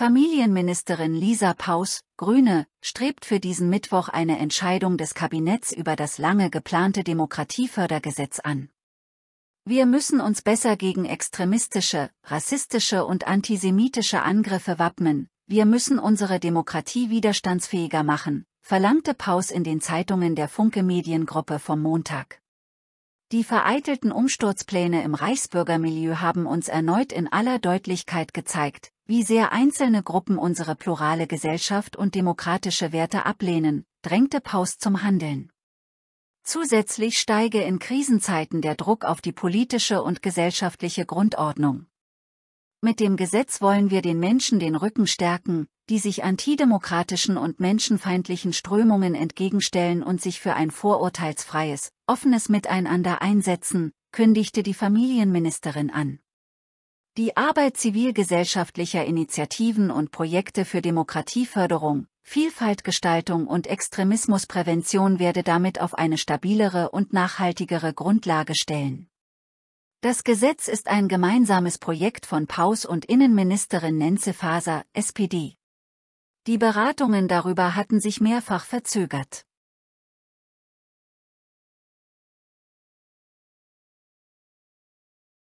Familienministerin Lisa Paus, Grüne, strebt für diesen Mittwoch eine Entscheidung des Kabinetts über das lange geplante Demokratiefördergesetz an. Wir müssen uns besser gegen extremistische, rassistische und antisemitische Angriffe wappnen, wir müssen unsere Demokratie widerstandsfähiger machen, verlangte Paus in den Zeitungen der Funke Mediengruppe vom Montag. Die vereitelten Umsturzpläne im Reichsbürgermilieu haben uns erneut in aller Deutlichkeit gezeigt, wie sehr einzelne Gruppen unsere plurale Gesellschaft und demokratische Werte ablehnen, drängte Paus zum Handeln. Zusätzlich steige in Krisenzeiten der Druck auf die politische und gesellschaftliche Grundordnung. Mit dem Gesetz wollen wir den Menschen den Rücken stärken, die sich antidemokratischen und menschenfeindlichen Strömungen entgegenstellen und sich für ein vorurteilsfreies, offenes Miteinander einsetzen, kündigte die Familienministerin an. Die Arbeit zivilgesellschaftlicher Initiativen und Projekte für Demokratieförderung, Vielfaltgestaltung und Extremismusprävention werde damit auf eine stabilere und nachhaltigere Grundlage stellen. Das Gesetz ist ein gemeinsames Projekt von Paus und Innenministerin Nenze Faser, SPD. Die Beratungen darüber hatten sich mehrfach verzögert.